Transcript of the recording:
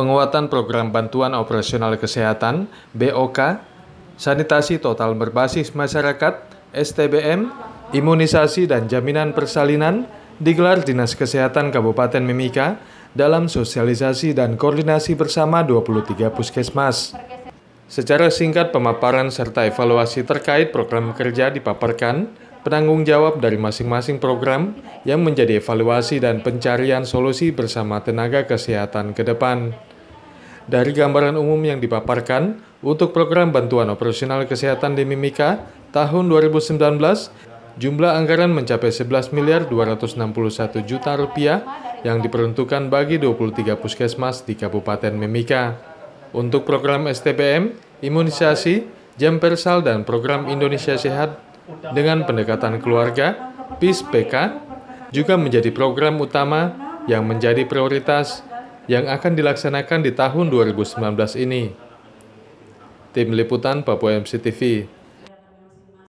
penguatan program bantuan operasional kesehatan BOK, sanitasi total berbasis masyarakat STBM, imunisasi dan jaminan persalinan digelar Dinas Kesehatan Kabupaten Mimika dalam sosialisasi dan koordinasi bersama 23 puskesmas. Secara singkat pemaparan serta evaluasi terkait program kerja dipaparkan, penanggung jawab dari masing-masing program yang menjadi evaluasi dan pencarian solusi bersama tenaga kesehatan ke depan. Dari gambaran umum yang dipaparkan, untuk program bantuan operasional kesehatan di Mimika tahun 2019, jumlah anggaran mencapai 11 miliar 261 juta rupiah yang diperuntukkan bagi 23 puskesmas di Kabupaten Mimika. Untuk program STPM, imunisasi, jam persal, dan program Indonesia Sehat dengan pendekatan keluarga, PIS PK, juga menjadi program utama yang menjadi prioritas yang akan dilaksanakan di tahun 2019 ini. Tim Liputan Papua MCTV